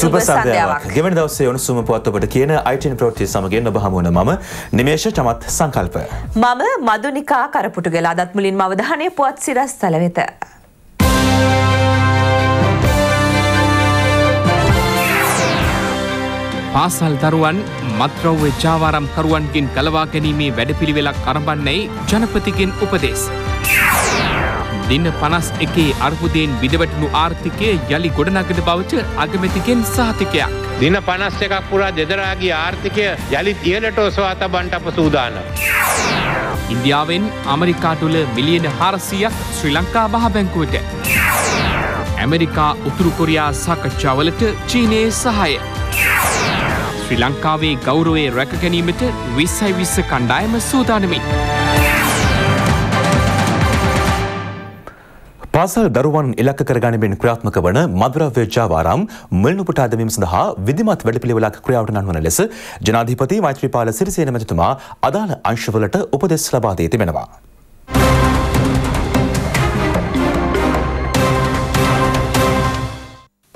සුබ සන්ධයාවක් ගෙවන දවසේ උණුසුම පුවත් ඔබට කියන අයිටන් ප්‍රෝටී සමගෙන් ඔබ හමුවන මම නිමේෂ චමත් සංකල්ප. මම මදුනිකා කරපුටුගල අදත් මුලින්ම අවධානය පුවත් සිරස් තල වෙත. පාසල් දරුවන් මත්‍රව්‍ය ජාවාරම් කරුවන්ගෙන් කලවා ගැනීමේ වැඩපිළිවෙලක් අරඹන්නේ ජනපතිගෙන් උපදෙස්. දින පනස් එකේ අර්බුදයෙන් විදවැටනු ආර්ථිකය යළි ගොඩනගට බවච අගමැතිකෙන් සාතිකයක්. දින පනස් එකක් පුරා දෙදරාගේ ආර්ථිකය යළි තියලට ඔස්වා තබන්ට අප සූදාන. ඉන්දියාවෙන් අමරිකාටුල මිලියන හාරසියක් ශ්‍රී ලංකා මහබැංකුවට. ඇමරිකා උතුරුකොරයා සාකච්ඡාවලට චීනයේ සහය. ශ්‍රී ලංකාවේ ගෞරවේ රැකගැනීමට විස්සයි විස්ස කණ්ඩායම සූදානමින්. පාසල් දරුවන් ඉලක්ක කරගනිමින් ක්‍රියාත්මක වන මදුරව්‍ය ජාවාරම් මෙල්නුපුට අදමීම සඳහා විධිමත් වැඩපිළිවෙලක් ක්‍රියාවට නංවන ලෙස ජනාධිපති මෛත්‍රීපාල සිරිසේන මැතිතුමා අදාළ අංශවලට උපදෙස් ලබා දී තිබෙනවා.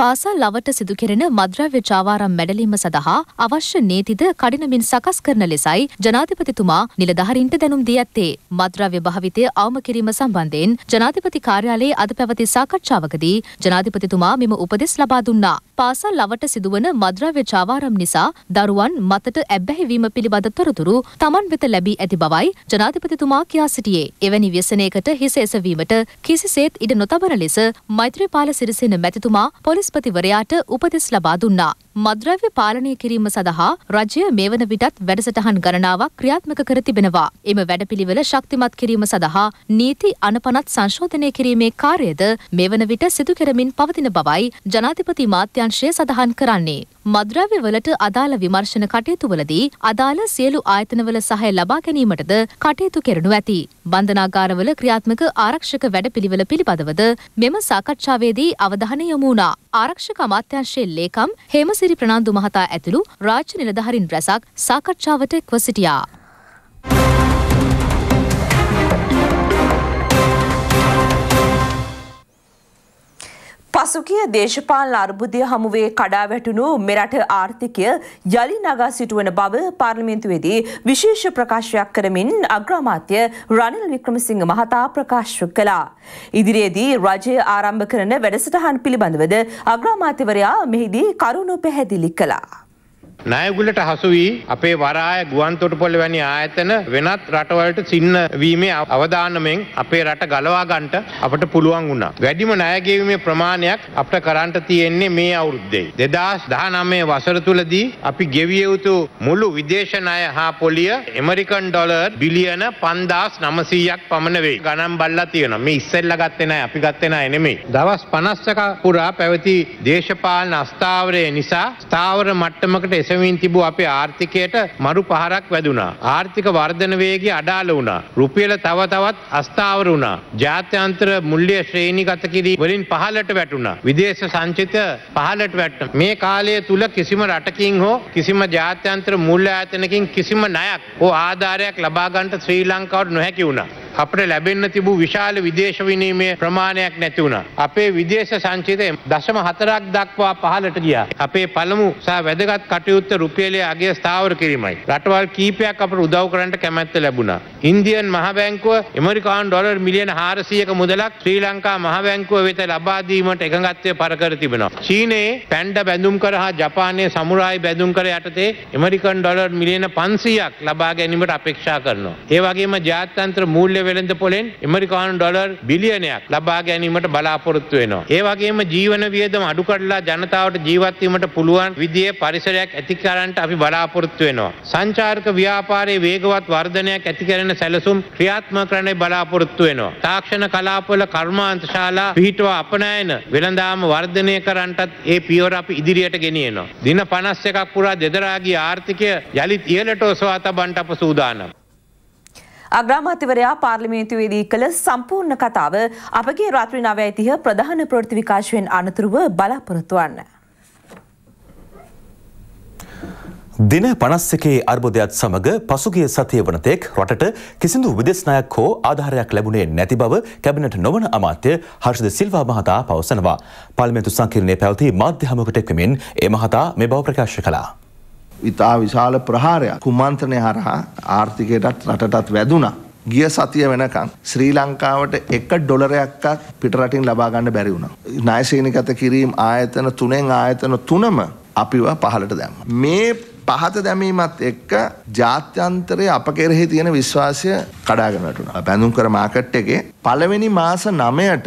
පාසල් අවට සිදුකෙරෙන මද්‍රව්‍ය චාවාරම් මැඩලීම සඳහා අවශ්‍ය නීතිද කඩිනමින් සකස් කරන ලෙසයි ජනාධිපතිතුමා නිලධහරින්ට දැනුම් දී ඇත්තේ. මද්‍රව්‍ය භාවිතය අවම කිරීම සම්බන්ධයෙන් ජනාධිපති කාර්යාලයේ අද පැවති සාකච්ඡාවකදී ජනාධිපතිතුමා මෙම උපදෙස් ලබා දුන්නා. පාසල් අවට සිදුවන මද්‍රව්‍ය චාවාරම් නිසා දරුවන් මතට ඇබ්බැහිවීම පිළිබඳ තොරතුරු තමන් වෙත ලැබී ඇති බවයි ජනාධිපතිතුමා කියා සිටියේ. එවැනි ව්‍යසනයකට හිස එසවීමට කිසිසේත් ඉඩ නොතබන ලෙස මෛත්‍රීපාල සිරිසේන මැතිතුමා පොලිස් බ්‍රහස්පතිවරයාට උපදෙස් ලබා දුන්නා. මද්‍රව්‍ය පාලනය කිරීම සඳහා රජය මේ වන විටත් වැඩසටහන් ගණනාවක් ක්‍රියාත්මක කර තිබෙනවා. එම වැඩපිළිවෙල ශක්තිමත් කිරීම සඳහා නීති අනපනත් සංශෝධනය කිරීමේ කාර්යද මේ වන විට සිදු කරමින් පවතින බවයි ජනාධිපති මාත්‍යංශය සඳහන් කරන්නේ. මද්‍රව්‍ය වලට අදාළ විමර්ශන කටයුතුවලදී අදාළ සියලු ආයතනවල සහය ලබා ගැනීමටද කටයුතු කෙරනු ඇති. බන්ධනාගාරවල ක්‍රියාත්මක ආරක්ෂක වැඩපිළිවෙල පිළිබඳවද මෙම සාකච්ඡාවේදී අවධානය යොමු වුණා. ආරක්ෂක අමාත්‍යංශයේ ලේකම් හේමසිරි ප්‍රනාන්දු මහතා ඇතුළු රාජ්‍ය නිලධාරීන් රැසක් සාකච්ඡාවට එක්ව සිටියා. පසුගිය දේශපාලන අර්බුදය හමුවේ කඩා වැටුණු මෙරට ආර්ථිකය යළි නගා සිටුවන බව පාර්ලිමේන්තුවේදී විශේෂ ප්‍රකාශයක් කරමින් අග්‍රාමාත්‍ය රනිල් වික්‍රමසිංහ මහතා ප්‍රකාශ කළා. ඉදිරියේදී රජය ආරම්භ කරන වැඩසටහන් පිළිබඳවද අග්‍රාමාත්‍යවරයා මෙහිදී කරුණු පැහැදිලි කළා. නයගුලට හසු වී අපේ වරාය ගුවන්තොටුපොළ වැනි ආයතන වෙනත් රටවලට සින්න වීමේ අවධානමෙන් අපේ රට ගලවා ගන්නට අපට පුළුවන් වුණා. වැඩිම ණය ගෙවීමේ ප්‍රමාණයක් අපට කරන්ට තියෙන්නේ මේ අවුරුද්දේ. 2019 වසර තුලදී අපි ගෙවිය යුතු මුළු විදේශ ණය හා පොලිය ඇමරිකන් ඩොලර් බිලියන 5900ක් පමණ වෙයි. ගණන් බල්ලා තියෙනවා. මේ ඉස්සෙල්ලා ගත්තේ නැහැ, අපි ගත්තේ නැහැ නෙමෙයි. දවස් 50ක පුරා පැවති දේශපාලන අස්ථාවරය නිසා ස්ථාවර මට්ටමකට එසමින් තිබූ අපේ ආර්ථිකයට මරු පහරක් වැදුනා. ආර්ථික වර්ධන වේගය අඩාල වුණා. රුපියල තව තවත් අස්ථාවර වුණා. ජාත්‍යන්තර මුල්්‍ය ශ්‍රේණිගත කිරීම වලින් පහළට වැටුණා. විදේශ සංචිත පහළට වැටුණා. මේ කාලය තුල කිසිම රටකින් හෝ කිසිම ජාත්‍යන්තර මූල්‍ය ආයතනකින් කිසිම ණයක් හෝ ආධාරයක් ලබා ගන්නට ශ්‍රී ලංකාවට නොහැකි වුණා. අපට ලැබෙන්න තිබූ විශාල විදේශ විනීමේ ප්‍රමාණයක් නැති වුණා. අපේ විදේශ සංචිතය දශම හතරක් දක්වා පහළට ගියා. අපේ පළමු සහ වැදගත් කටයුත්ත රුපියලයේ අගය ස්ථාවර කිරීමයි. රටවල් කීපයක් අපට උදව් කරන්නට කැමැත්ත ලැබුණා. ඉන්දියන් මහ බැංකුව ඇමරිකානු ඩොලර් මිලියන 400ක මුදලක් ශ්‍රී ලංකා මහ බැංකුව වෙත ලබා දීමට එකඟත්වය පරකර තිබෙනවා. චීනයේ පැන්ඩ බැඳුම් කර හා ජපානයේ සමුරායි බැඳුම් කර යටතේ ඇමරිකන් ඩොලර් මිලියන 500ක් ලබා ගැනීමට අපේක්ෂා කරනවා. ඒ වගේම ජාත්‍යන්තර මූල්‍ය ඉන්දිය වෙළඳ පොලෙන් ඇමරිකානු ඩොලර් බිලියනයක් ලබා ගැනීමට බලාපොරොත්තු වෙනවා. ඒ වගේම ජීවන වියදම අඩු කරලා ජනතාවට ජීවත් වීමට පුළුවන් විදිහේ පරිසරයක් ඇති කරන්නට අපි බලාපොරොත්තු වෙනවා. සංචාරක ව්‍යාපාරයේ වේගවත් වර්ධනයක් ඇති කරන සැලසුම් ක්‍රියාත්මක කරන්නයි බලාපොරොත්තු වෙනවා. තාක්ෂණ කලාපවල කර්මාන්තශාලා පිහිටුවා අපනයන වෙළඳාම වර්ධනය කරන්නටත් ඒ පියවර අපි ඉදිරියට ගෙනියනවා. දින 51ක් පුරා දෙදරාගිය ආර්ථිකය යලිත් ඉහළට ඔසවා තබන්නට අප සූදානම්. අග්‍රාමාත්‍යවරයා පාර්ලිමේන්තුවේදී කළ සම්පූර්ණ කතාව අපගේ රාත්‍රී නවය ඇතිහ ප්‍රධාන ප්‍රෘති විකාශයෙන් අනතුරුව බලාපොරොත්තුවන්න. දින පනස්සකේ අර්බුදයක්ත් සමඟ පසුගේ සතිය වනතෙක් රටට කිසිදු විදෙස්නායක් හෝ ආධාරයක් ලැබුණේ නැති බව කැබිනට නොවන අමාත්‍ය හර්ෂද සිල්වා මහතා පවසනවා. පල්මෙන්තු සංකිරණය පැවති මාධ්‍යහමකට එක්වමින් ඒ මහතා මේ බව ප්‍රකාශ කලා. ඉතා විශාල ප්‍රහාරයක් කුමන්ත්‍රණය හරහා ආර්ථිකයටත් රටටත් වැදුනා. ගිය සතිය වෙනකං ශ්‍රී ලංකාවට එක ඩොලරයක්කත් පිටරටින් ලබාගන්න බැරි වුණා. නායසේනිකත කිරීම් ආයතන තුනෙන් ආයතන තුනම අපිව පහලට දැම්ම. මේ පහත දැමීමත් එක්ක ජාත්‍යන්තරය අප කෙරෙහි තියෙන විශ්වාසය කඩාගෙනටුන. පැඳුම් කර මාකට් එකේ පළවෙනි මාස නමයට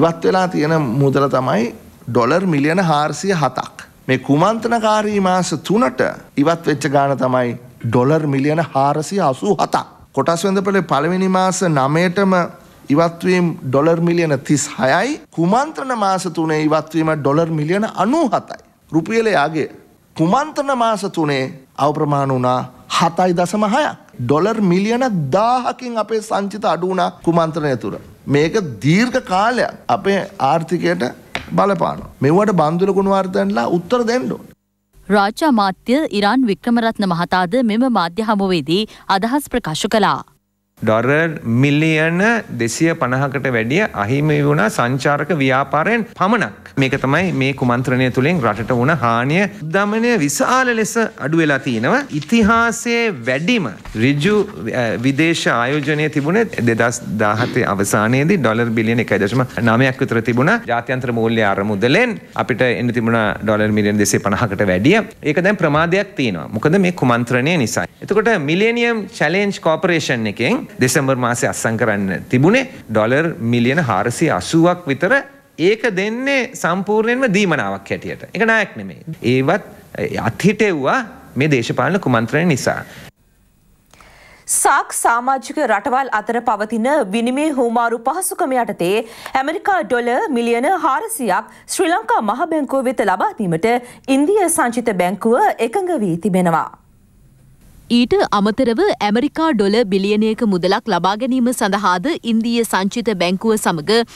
ඉවත් වෙලා තියෙන මුදල තමයි ඩොලර් මිලියන හාරසිය හතක්. මේ කුමන්ත්‍රණකාරී මාස තුනට ඉවත් වෙච්ච ගාන තමයි ඩොලර් මිලියන හාරසි අසූ හතා. කොටස් වෙඳපලේ පළවෙනි මාස නමයටම ඉවත්වීම් ඩොලර් මිලියන තිස් හයයි කුමන්ත්‍රණ මාස තුනේ ඉවත්වීම ඩොලර් මිලියන අනූ හතයි. රුපියලයාගේ කුමන්ත්‍රණ මාස තුනේ අවප්‍රමාණ වුණා හතයි දසම හයක්. ඩොලර් මිලියන දාහකින් අපේ සංචිත අඩුවනා කුමන්ත්‍රණය තුර. මේක දීර්ඝ කාලයක් අපේ ආර්ථිකයට බලපානවා. මෙවට බන්දුර කුණුවර්ධන්ලා උත්තර දෙන්න ඕන. රාජ්‍ය අමාත්‍ය ඉරාන් වික්‍රමරත්න මහතාද මෙම මාධ්‍ය හමුවේදී අදහස් ප්‍රකාශ කළා. ඩොරර් මිලියන දෙසිය පණහකට වැඩිය අහිමි වුණ සංචාරක ව්‍යාපාරයෙන් පමණක් මේක තමයි මේ කුමන්ත්‍රණය තුළින් රටට වුණ හානිය දමනය විශාල ලෙස අඩු වෙලා තියෙනවා ඉතිහාසයේ වැඩිම රිජු විදේශ ආයෝජනය තිබුණේ දෙදස් දාහතේ අවසානයේදී ඩොලර් බිලියන එකයි දශම නමයක් විතර තිබුණ ජාත්‍යන්ත්‍ර මූල්‍ය අරමුදලෙන් අපිට එන්න තිබුණ ඩොලර් මිලියන් දෙසේ පණහකට වැඩිය ඒක දැන් ප්‍රමාදයක් තියෙනවා මොකද මේ කුමන්ත්‍රණය නිසා එතකොට මිලේනියම් චලෙන්ජ් කෝපරේෂන් එකෙන් දෙසැම්බර් මාසේ අත්සන් කරන්න තිබුණේ ඩොලර් මිලියන හාරසි අසුවක් විතර ඒක දෙන්නේ සම්පූර්ණයෙන්ම දීමනාවක් හැටියට එක නායක් නෙමේ. ඒවත් අත්හිටෙව්වා මේ දේශපාලන කුමන්ත්‍රණය නිසා. සාක් සාමාජික රටවල් අතර පවතින විනිමේ හුමාරු පහසුකම යටතේ ඇමරිකා ඩොල මිලියන හාරසියක් ශ්‍රී ලංකා මහබැංකුව වෙත ලබාදීමට ඉන්දිය සංචිත බැංකුව එකඟ වී තිබෙනවා. ඊට අමතරව ඇමරිකා ඩොල බිලියනයක මුදලක් ලබා ගැනීම සඳහාද ඉන්දීය සංචිත බැංකුව සමඟ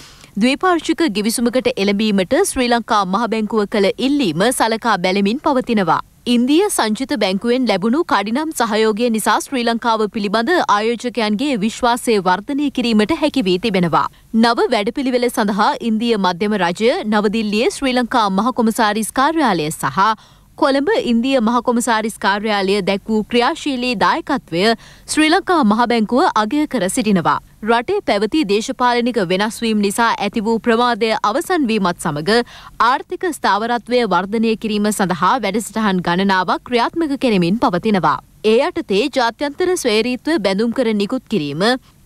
ද්වේපාර්ශික ගිවිසුමකට එළඹීමට ශ්‍රී ලංකා මහබැංකුව කළ ඉල්ලීම සලකා බැලමින් පවතිනවා. ඉන්දිය සංචිත බැංකුවෙන් ලැබුණු කඩිනම් සහයෝගය නිසා ශ්‍රී ලංකාව පිළිබඳ ආයෝජකයන්ගේ විශ්වාසය වර්ධනය කිරීමට හැකිවී තිබෙනවා. නව වැඩපිළිවෙල සඳහා ඉන්දිය මධ්‍යම රජය නවදිල්ලියේ ශ්‍රී ලංකා මහකොමසාරිස් කාර්යාලය සහ කොළඹ ඉන්දිය මහකොමසාරිස් කාර්යාලය දැක් වූ ක්‍රියාශීලී දායකත්වය ශ්‍රී ලංකා මහබැංකුව අගය කර සිටිනවා. රටේ පැවති දේශපාලනික වෙනස්වීම් නිසා ඇති වූ ප්‍රමාදය අවසන්වීමත් සමඟ ආර්ථික ස්ථාවරත්වය වර්ධනය කිරීම සඳහා වැඩසටහන් ගණනාවක් ක්‍රියාත්මක කෙරෙමින් පවතිනවා. ඒ අටතේ ජාත්‍යන්තර ස්වේරීත්ව බැඳුම් කර නිකුත් කිරීම,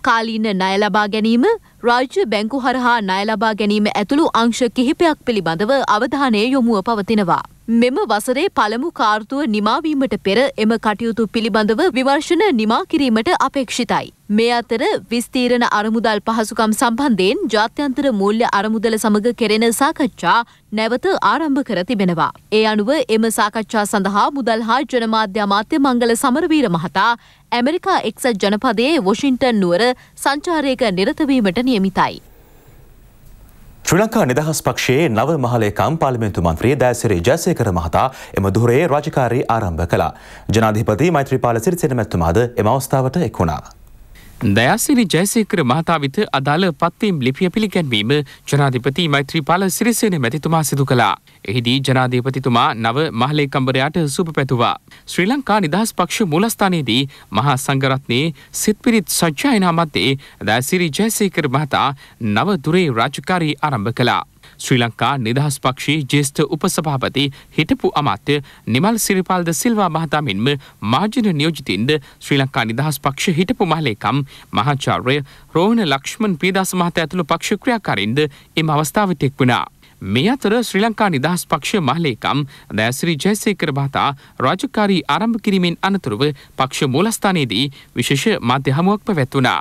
කාලීන ණය ලබා ගැනීම, රාජ්‍ය බැංකු හරහා ණය ලබා ගැනීම ඇතුළු අංශ කිහිපයක් පිළිබඳව අවධානය යොමුව පවතිනවා. මෙම වසරේ පළමු කාර්තුව නිමාවීමට පෙර එම කටයුතු පිළිබඳව විවර්ශන නිමා කිරීමට අපේක්ෂිතයි. මේ අතර විස්තීරණ අරමුදල් පහසුකම් සම්බන්ධයෙන් ජාත්‍යන්තර මූල්‍ය අරමුදල සමග කෙරෙන සාකච්ඡා නැවත ආරම්භ කර තිබෙනවා. ඒ අනුව එම සාකච්ඡා සඳහා මුදල් හා ජනමාධ්‍ය අමාත්‍ය මංගල සමරවීර මහතා ඇමරිකා එක්සත් ජනපදයේ වොෂින්ටන් නුවර සංචාරයක නිරතවීමට නියමිතයි. ශ්‍රී ලංකා නිදහස් පක්ෂයේ නව මහලේකම් පාර්ලිමේන්තු මන්ත්‍රී දෑසිරි ජයසේකර මහතා එම දුරේ රාජකාරී ආරම්භ කළා. ජනාධිපති මෛත්‍රීපාල සිරිසෙන මැතිතුමාද එම අවස්ථාවට එක් වුණා. දයාසිරි ජයසේකර මහතා විත අදාළ පත්තීම් ලිපිය පිළිගැන්වීම ජනාධිපති මෛත්‍රීපාල සිරිසේන මැතිතුමා සිදු කළා. එහිදී ජනාධීපතිතුමා නව මහලේකම්බරයාට සුප පැතුවා. ශ්‍රී ලංකා නිදහස් පක්ෂ මුලස්ථානයේදී මහා සංගරත්නයේ සිත්පිරිත් සජ්ජායනා මත්තේ දෑසිරි ජයසේකර මහතා නව දුරේ රාජකාරී ආරම්භ කළා. ශ්‍රී ලංකා නිදහස් පක්ෂයේ ජේෂ්ඨ උපසභාපති හිටපු අමාත්‍ය නිමල් සිරිපල්ද සිල්වා මහතා මෙන්ම මාජන නියෝජිතින්ද ශ්‍රී ලංකා නිදහස් පක්ෂ හිටපු මහලේකම් මහාචාර්ය රෝහණ ලක්ෂ්මන් පීදාස මහතා ඇතුළු පක්ෂ ක්‍රියාකාරීන්ද එම අවස්ථාවට එක් වුණා. මේ අතර ශ්‍රී ලංකා නිදහස් පක්ෂ මහලේකම් දෑසිරි ජයසේකර මහතා රාජකාරී ආරම්භ කිරීමෙන් අනතුරුව පක්ෂ මූලස්ථානයේදී විශේෂ මාධ්‍ය හමුවක් පැවැත්වුණා.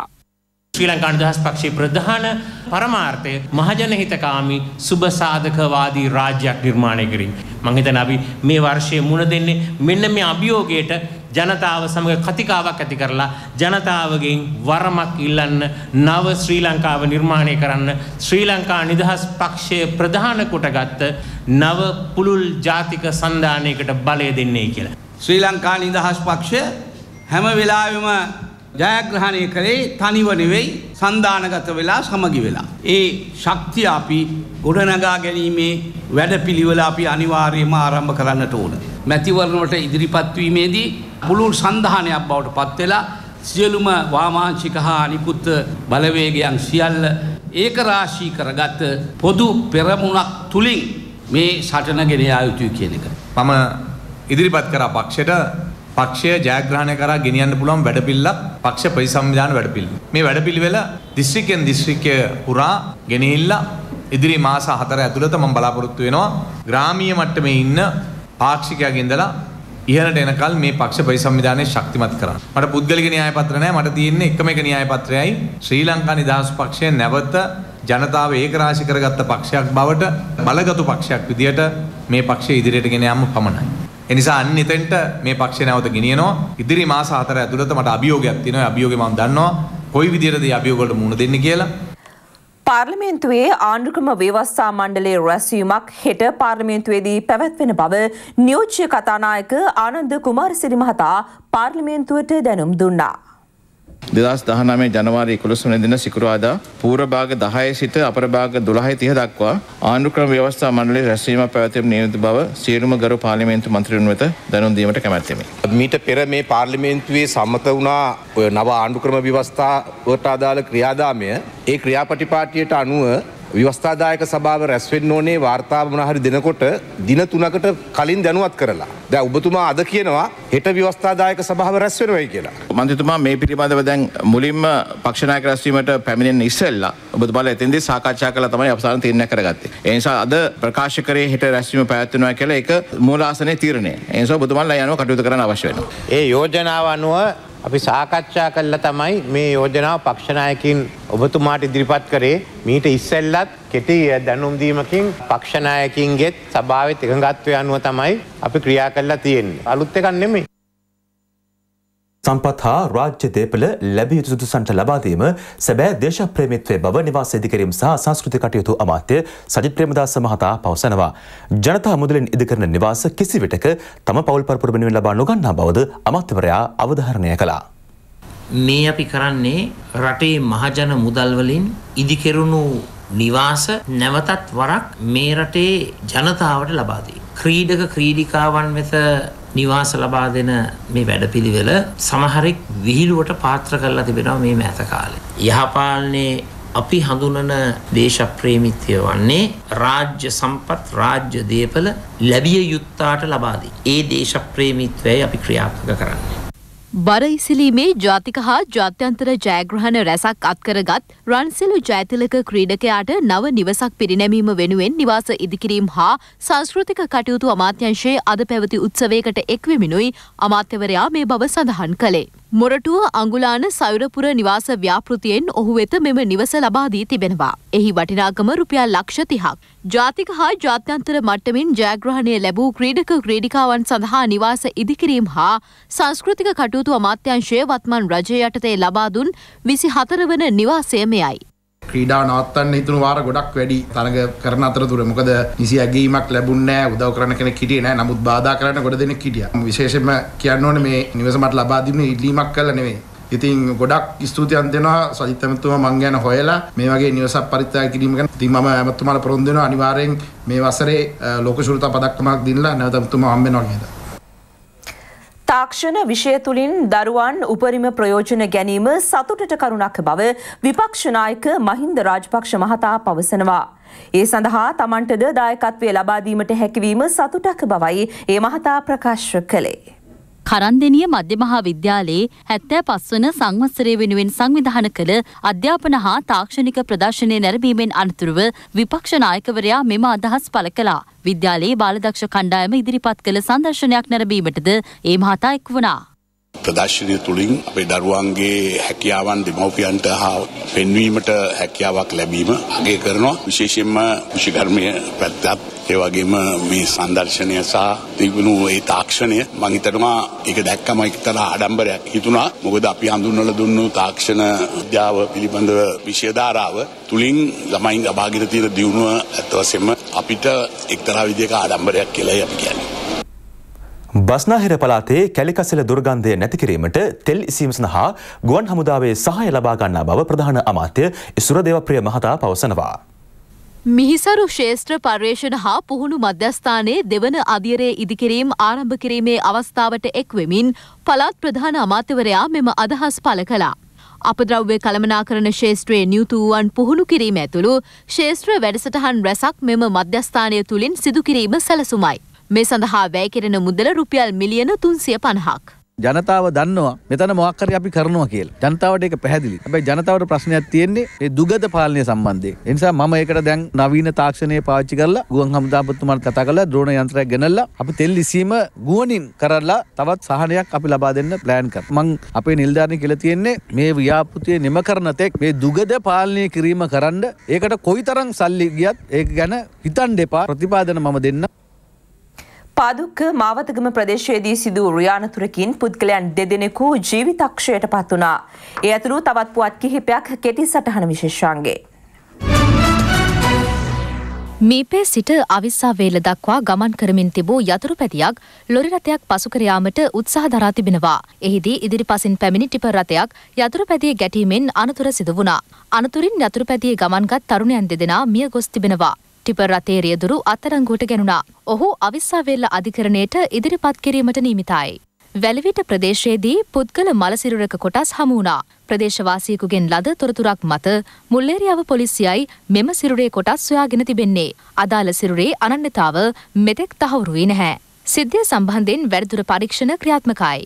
ශ්‍රී ලංකා නිදහස් පක්ෂයේ ප්‍රධාන පරමාර්ථය මහජන හිතකාමී සුබසාධකවාදී රාජ්‍යයක් නිර්මාණය කිරීම. මම හිතන්නේ අපි මේ වර්ෂයේ මුණ දෙන්නේ මෙන්න මේ අභියෝගයට ජනතාව සමග කතිකාවක් ඇති කරලා ජනතාවගෙන් වරමක් ඉල්ලන්න නව ශ්‍රී ලංකාව නිර්මාණය කරන්න ශ්‍රී ලංකා නිදහස් පක්ෂය ප්‍රධාන කොටගත් නව පුළුල් ජාතික සන්ධානයකට බලය දෙන්නේ කියලා. ශ්‍රී ලංකා නිදහස් පක්ෂය හැම වෙලාවෙම ජයග්‍රහණය කළේ තනිව නෙවෙයි සන්ධානගත වෙලා සමගි වෙලා. ඒ ශක්තිය අපි ගොඩනගා ගැනීමේ වැඩපිළිවෙල අපි අනිවාර්යයෙන්ම ආරම්භ කරන්නට ඕන. මැතිවරණට ඉදිරිපත්වීමේදී පුළුල් සන්ධානයක් බවට පත් වෙලා සියලුම වාමාංශික හා අනිකුත් බලවේගයන් සියල්ල ඒක රාශී කරගත් පොදු පෙරමුණක් තුළින් මේ සටන ගෙන යා යුතුයි කියන එක. මම ඉදිරිපත් කරා පක්ෂයට පක්ෂය ජයග්‍රහණය කරා ගෙනියන්න පුළුවන් වැඩපිල්ලක් පක්ෂ පරිසම්විධාන වැඩපිල්ල. මේ වැඩපිළිවෙල දිස්ත්‍රික්කයෙන් දිස්ත්‍රික්කය පුරා ගෙනහිල්ලා ඉදිරි මාස හතර ඇතුළත මම බලාපොරොත්තු වෙනවා ග්‍රාමීය මට්ටමේ ඉන්න පාක්ෂිකයන් ඉඳලා ඉහළට එනකල් මේ පක්ෂ පරිසම්විධානය ශක්තිමත් කරන්න. මට පුද්ගලික න්‍යාය පත්‍ර නැහැ. මට තියෙන්නේ එකම එක න්‍යාය පත්‍රයයි ශ්‍රී ලංකා නිදහස් පක්ෂය නැවත ජනතාව ඒකරාශි කරගත්ත පක්ෂයක් බවට බලගත් පක්ෂයක් විදියට මේ පක්ෂය ඉදිරියට ගෙන යාම පමණයි. එනිසා අන්න එතෙන්ට මේ පක්ෂය නැවත ගෙනියනවා. ඉදිරි මාස හතර ඇතුළත මට අභියෝගයක් තියෙනවා. අභියෝගේ මම දන්නවා. කොයි විදිහටද මේ අභියෝග වලට මුහුණ දෙන්නේ කියලා. පාර්ලිමේන්තුවේ ආණ්ඩුක්‍රම ව්‍යවස්ථා මණ්ඩලයේ රැස්වීමක් හෙට පාර්ලිමේන්තුවේදී පැවැත්වෙන බව නියෝජ්‍ය කතානායක ආනන්ද කුමාරසිරි මහතා පාර්ලිමේන්තුවට දැනුම් දුන්නා. දෙදස් දහනමේ ජනවාරි එකොළොස්වන දෙන සිකුරාදා පූරභාග දහය සිට අපරභාග දොළහයි තිහ දක්වා ආණ්ඩුක්‍රම ව්‍යවස්ථා මණ්ඩලේ රැස්වීම පැවැතිම නියුතු බව සියලුම ගරු පාර්ලිමේන්තු මන්ත්‍රීන් වෙත දැනුම්දීමට කැමැත්තෙමි. මීට පෙර මේ පාර්ලිමේන්තුවේ සම්මත වුණා ඔය නව ආණ්ඩුක්‍රම ව්‍යවස්ථාවට අදාළ ක්‍රියාදාමය ඒ ක්‍රියාපටිපාටියට අනුව ව්‍යවස්ථාදායක සභාව රැස්වෙන් ඕනේ වාර්තාව මනහරි දෙනකොට දින තුනකට කලින් දැනුවත් කරලා. දැ ඔබතුමා අද කියනවා හෙට ව්‍යවස්ථාදායක සභාව රැස්වෙනවයි කියලා. මන්තතුමා මේ පිරිබඳව දැන් මුලින්ම පක්ෂණයක රැස්වීමට පැමිණෙන් ඉස්සල්ලා ඔබතුමාල ඇතින්දි සාකච්ඡා කළ තමයි අපසාන තිරණ කරගත්තේ. එනිසා අද ප්‍රකාශ කරේ හෙට රැස්වීම පැවැත්වෙනවා කියලා එක මූලාසනය තීරණය එනිසා ඔබතුමාල්ලා යනව කටයුතු කරන අවශ්‍ය වෙනවා. ඒ යෝජනාව අනුව අපි සාකච්ඡා කල්ලා තමයි මේ යෝජනාව පක්ෂණයකින් ඔබතුමාට ඉදිරිපත් කරේ මීට ඉස්සෙල්ලත් කෙටි දැනුම්දීමකින් පක්ෂණයකින්ගේත් සභාවත් එකගත්වය අනුව තමයි අපි ක්‍රියා කල්ලා තියෙන්නේ අලුත් එකන් නෙමේ සම්පත් හා රාජ්‍ය දේපල ලැබිය යුතු සුදුසන්ට ලබාදීම සැබෑ දේශප්‍රේමිත්වය බව නිවාස ඉදිකිරීම සහ සංස්කෘති කටයුතු අමාත්‍ය සජිත් ප්‍රේමදාස මහතා පවසනවා. ජනතා මුදලෙන් ඉදිකරන නිවාස කිසිවිටක තම පවුල් පරපුර වෙනුවෙන් ලබා නොගන්නා බවද අමාත්‍යවරයා අවධාරණය කළා. මේ අපි කරන්නේ රටේ මහජන මුදල්වලින් ඉදිකෙරුණු නිවාස නැවතත් වරක් මේ රටේ ජනතාවට ලබාදී. ක්‍රීඩක ක්‍රීඩිකාවන් වෙත නිවාස ලබා දෙන මේ වැඩපිළිවෙල සමහරෙක් විහිළුවට පාත්‍ර කරලා තිබෙනවා මේ මෑත කාලේ. යහපාලනයේ අපි හඳුනන දේශප්‍රේමිත්වය වන්නේ රාජ්‍ය සම්පත් රාජ්‍ය දේපල ලැබිය යුත්තාට ලබා දී. ඒ දේශප්‍රේමිත්වයයි අපි ක්‍රියාත්මක කරන්නේ. බර ඉසිලීමේ ජාතික හා ජාත්‍යන්තර ජයග්‍රහණ රැසක් අත්කරගත් රන්සිලු ජයතිලක ක්‍රීඩකයාට නව නිවසක් පිරිනැමීම වෙනුවෙන් නිවාස ඉදිකිරීම් හා සංස්කෘතික කටයුතු අමාත්‍යංශයේ අද පැවති උත්සවයකට එක්වෙමිනුයි අමාත්‍යවරයා මේ බව සඳහන් කළේ. මොරටුව අංගුලාන සයුරපුර නිවාස ව්‍යාපෘතියෙන් ඔහු වෙත මෙම නිවස ලබා දී තිබෙනවා. එහි වටිනාකම රුපියල් ලක්ෂ තිහක්. ජාතික හා ජාත්‍යන්තර මට්ටමින් ජයග්‍රහණය ලැබූ ක්‍රීඩක ක්‍රීඩිකාවන් සඳහා නිවාස ඉදිකිරීම් හා සංස්කෘතික කටයුතු ආණ්ඩු අමාත්‍යංශය වත්මන් රජය යටතේ ලබා දුන් විසි හතරවන නිවාසය මෙයයි. ක්‍රීඩා නවත්තන්න හිතුණු වාර ගොඩක් වැඩි තරඟ කරන අතරතුර මොකද කිසි ඇගීමක් ලැබුණේ උදව් කරන කෙනෙක් හිටියේ නැහැ නමුත් බාධා කරන්න ගොඩ දෙනෙක් හිටියා විශේෂයෙන්ම කියන්න ඕනේ මේ නිවස මට ලබා දීමේ ඉල්ලීමක් කළා නෙමෙයි ඉතින් ගොඩක් ස්තුතියන් දෙනවා සජිත් ඇමතුමා මං ගැන හොයලා මේ වගේ නිවසක් පරිත්‍යාග කිරීම ගැන ඉතින් මම ඇමතුමාලා පොරොන්දු වෙනවා අනිවාර්යෙන් මේ වසරේ ලෝක ශුරතා පදක්කමක් දීලා නැවත ඇමතුමා හම්බ වෙනවා කියලා තාක්ෂණ විෂය තුළින් දරුවන් උපරිම ප්‍රයෝජන ගැනීම සතුටට කරුණක් බව විපක්ෂනායක මහින්ද රාජපක්ෂ මහතා පවසනවා. ඒ සඳහා තමන්ටද දායකත්වය ලබාදීමට හැකිවීම සතුටක් බවයි ඒ මහතා ප්‍රකාශ කළේ. කරන්දෙනිය මධ්‍යමහා විද්‍යාලයේ හැත්තෑ පස්වන සංවත්සරය වෙනුවෙන් සංවිධාන කළ අධ්‍යාපන හා තාක්ෂණික ප්‍රදර්ශනය නැරඹීමෙන් අනතුරුව විපක්ෂ නායකවරයා මෙම අදහස් පළ කළා. විද්‍යාලයේ බාලදක්ෂ කණ්ඩායම ඉදිරිපත් කළ සංදර්ශනයක් නැරඹීමටද ඒ මහතා එක් වුණා. ප්‍රදර්ශනය තුළින් අපේ දරුවන්ගේ හැකියාවන් දෙමවපියන්ට හා පෙන්වීමට හැකියාවක් ලැබීම අගේ කරනවා විශේෂයෙන්ම විෂිකර්මය පැත්තත් ඒවගේම මේ සංදර්ශනය සහ තිබුණු ඒ තාක්ෂණය මහිතනවා එක දැක්කම එක්තර ආඩම්බරයක් හිතුණා මොකද අපි හඳුන්වල දුන්නු තාක්ෂණ විද්‍යාව පිළිබඳව විෂයධාරාව තුළින් ළමයින් අභාගිත තියෙන දියුණුව ඇත්තවසෙම අපිට එක්තරා විදියක ආඩම්බරයක් කියලායි අපි කියන්නේ බස්නාහිර පලාතේ කැලිකසල දුර්ගන්ධය නැතිකිරීමට තෙල් ඉසීම සඳහා ගුවන් හමුදාවේ සහය ලබාගන්නා බව ප්‍රධාන අමාත්‍ය ඉසුරදේවප්‍රිය මහතා පවසනවා. මිහිසරු ශේෂත්‍ර පර්යේෂණ හා පුහුණු මධ්‍යස්ථානයේ දෙවන අධියරේ ඉදිකිරීම් ආරම්භ කිරීමේ අවස්ථාවට එක්වෙමින් පළාත් ප්‍රධාන අමාත්‍යවරයා මෙම අදහස් පළ කළා. අපද්‍රව්‍ය කළමනාකරන ශේෂත්‍රයේ නියුතුවන් පුහුණු කිරීම ඇතුළු ශේෂත්‍ර වැඩසටහන් රැසක් මෙම මධ්‍යස්ථානය තුළින් සිදුකිරීම සැලසුමයි. මේ සඳහා වැය කෙරෙන මුදල රුපියල් මිලියන තුන්සිය පණහක්. ජනතාව දන්නවා මෙතන මොක්කර අපි කරනවා කියල් ජනතාවට එක පැදිලි ඇැයි ජනතාවට ප්‍රශ්නයක් තියෙන්නේ ඒ දුගත පාලනය සම්බන්ධය එනිසා ම එකට දැන් නවීන තාක්ෂණය පාච්චි කරලා ගුවන් හමුදාපත්තුමන් කතා කලා ද්‍රෝණ යන්ත්‍රය ගැනල්ලා අපි තෙල්ලිසීම ගුවනින් කරලා තවත් සහනයක් අපි ලබා දෙන්න ප්ලෑන්ක මං අපේ නිල්ධාරණ කියල තියෙන්නේ මේ ව්‍යාපෘතිය නිම කරනතෙක් මේ දුගද පාලනය කිරීම කරන්න ඒකට කොයි තරං සල්ලි ගියත් ඒ ගැන හිතන් දෙපා ප්‍රතිපාදන මම දෙන්න පාදුක්ක මාවතගම ප්‍රදේශයේදී සිදු රුයානතුරකින් පුද්ගලයන් දෙදෙනෙකු ජීවිතක්ෂයට පත් වනා. ඒ ඇතුළු තවත් පුවත් කිහිපයක් කෙටි සටහන විශේෂාන්ගේ. මීපේ සිට අවිස්සා වේල දක්වා ගමන් කරමින් තිබූ යතුරු පැතියක් ලොරි රථයක් පසුකර යාමට උත්සාහ දරා තිබෙනවා. එහිදී ඉදිරිපසින් පැමිණි ටිපර් රථයක් යතුරු පැදිය ගැටීමෙන් අනතුර සිදු වුණා. අනතුරින් යතුරු පැදියේ ගමන්ගත් තරුණයන් දෙදෙනා මිය ගොස් තිබෙනවා. ටිපර් රථේ රියදුරු අත්අඩංගුවට ගැනුණා. ඔහු අවිස්සාවේල්ල අධිකරණයට ඉදිරිපත් කිරීමට නියමිතයි. වැලිවිට ප්‍රදේශයේදී පුද්ගල මලසිරුරක කොටස් හමු වුණා. ප්‍රදේශවාසීකුගෙන් ලද තොරතුරක් මත මුල්ලේරියාව පොලිසියයි මෙම සිරුරේ කොටස් සොයාගෙන තිබෙන්නේ. අදාළ සිරුරේ අනන්‍යතාව මෙතෙක් තහවුරු වී නැහැ. සිද්ධිය සම්බන්ධයෙන් වැඩිදුර පරීක්ෂණ ක්‍රියාත්මකයි.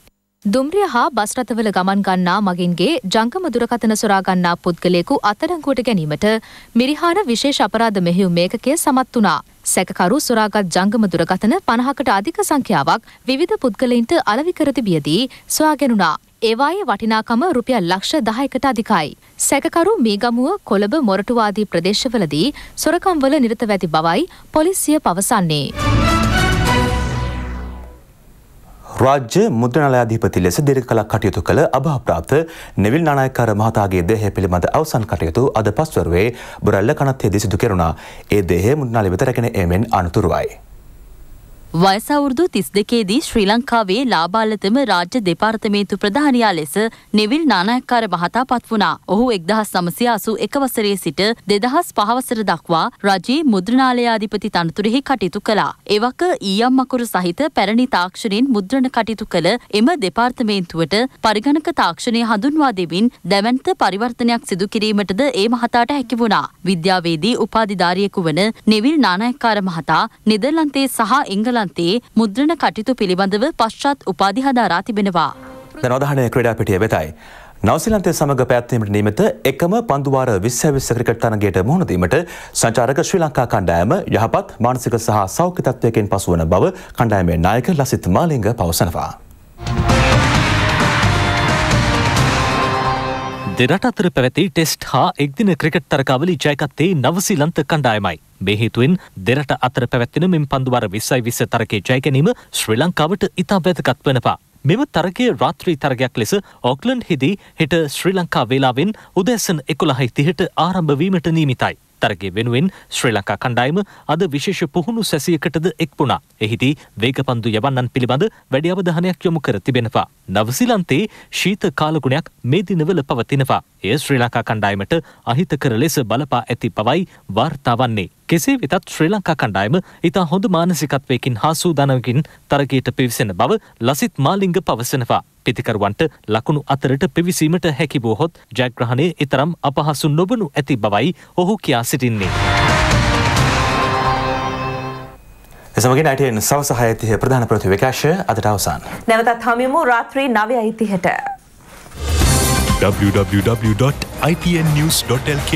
දුම්රිය හා බස් රථවල ගමන් ගන්නා මගින්ගේ ජංගම දුරකථන සොරා ගන්නා පුද්ගලයෙකු අත්අඩංගුවට ගැනීමට මිරිහාන විශේෂ අපරාධ මෙහෙයුම් ඒකකය සමත් වුණා. සැකකරු සොරාගත් ජංගම දුරකථන 50කට අධික සංඛ්‍යාවක් විවිධ පුද්ගලයින්ට අලෙවි කර තිබියදී සොයාගෙනුණා. ඒවායේ වටිනාකම රුපියල් ලක්ෂ 10කට අධිකයි. සැකකරු මීගමුව කොළඹ මොරටුව ආදී ප්‍රදේශවලදී සොරකම්වල නිරතව ඇති බවයි පොලිසිය පවසන්නේ. රාජ්‍ය මුද්‍රණාලයාධිපති ලෙස දීර්ඝ කලක් කටයුතු කළ අභාප්‍රාප්ත නෙවිල් නානායක්කාර මහතාගේ දේහය පිළිබඳ අවසන් කටයුතු අද පස්වරුවේ බොරැල්ල කනත්තේදී සිදු කෙරුණා. ඒ දේහය මුද්‍රණාලය වෙත රැගෙන ඒමෙන් අනතුරුවයි. වයස අවුරුදු 32 දී ශ්‍රී ලංකාවේ ලාබාලතම රාජ්‍ය දෙපාර්තමේන්තු ප්‍රධානියා ලෙස නෙවිල් නානායක්කාර මහතා පත් වුණා. ඔහු 1981 වසරේ සිට 2005 වසර දක්වා රජයේ මුද්‍රණාලය අධිපති තනතුරෙහි කටයුතු කළා. එවක ඊයම් අකුරු සහිත පැරණි තාක්ෂණයෙන් මුද්‍රණ කටයුතු කළ එම දෙපාර්තමේන්තුවට පරිගණක තාක්ෂණය හඳුන්වා දෙමින් දැවැන්ත පරිවර්තනයක් සිදු කිරීමටද ඒ මහතාට හැකි වුණා. විද්‍යාවේදී උපාධිධාරියෙකු වන නෙවිල් නානායක්කාර මහතා නෙදර්ලන්තයේ සහ එංගලන්තයේ වසන්තයේ මුද්‍රණ කටයුතු පිළිබඳව පශ්චාත් උපාධි හදාරා තිබෙනවා. නොදහනය ක්‍රඩා පිටිය වෙතයි. නවසිලන්තය සමඟ පැත්වීමට නිමිත එකම පන්දුවාර විශ්සවිස්ස ක්‍රිකට් තරගයට මුහුණදීමට සංචාරක ශ්‍රී ලංකා කණ්ඩායම යහපත් මානසික සහ සෞඛ්‍ය තත්වයකින් පසුවන බව කණ්ඩායමේ නායක ලසිත් මාලිංග පවසනවා. දෙරට අතර පැවැති ටෙස්ට් හා එක්දින ක්‍රිකට් තරකාවලි ජයකත්තේ නවසිලන්ත කණ්ඩායමයි. මේ හේතුවෙන් දෙරට අතර පැවැත්වෙන මෙම පන්දුවර විස්සයි විස්ස තරකේ ජයගැනීම ශ්‍රී ලංකාවට ඉතා වැදගත් වනවා. මෙම තරකය රාත්‍රී තරගයක් ලෙස ඕක්ලන්ඩ් හිදී හෙට ශ්‍රී ලංකා වේලාවෙන් උදැසන් එකොළහයි තිහට ආරම්භවීමට නීමිතයි. තරගේ වෙනුවෙන් ශ්‍රී ලංකා කණ්ඩායම අද විශේෂ පුහුණු සැසියකටද එක්පුුණා. එහිදී වේගපන්දු යවන්නන් පිළිබඳ වැඩි අවධානයක් යොමු කර තිබෙනවා. නවසිලන්තේ ශීත කාලගුණයක් මේ දිනවල පවතිනවා. එය ශ්‍රී ලංකා කණ්ඩායමට අහිතකර ලෙස බලපා ඇති පවයි වාර්තාවන්නේ. කෙසේ වෙතත් ශ්‍රී ලංකා කණ්ඩායම ඉතා හොඳ මානසිකත්වයකින් හාසූ දනවකින් තරගයට පිවිසෙන බව ලසිත් මාලිංග පවසනවා. පිතිකරුවන්ට ලකුණු අතරට පිවිසීමට හැකිවෝහොත් ජයග්‍රහණය එතරම් අපහසු නොබනු ඇති බවයි ඔහු කියා සිටින්නේ. එසමගින් අයටයෙන් සවස හයතිය ප්‍රධාන ප්‍රති විකාශය අදට අවසන්. නැවතත් හමිමු රාත්‍රී නවය අයිතිහට. www.itnnews.lk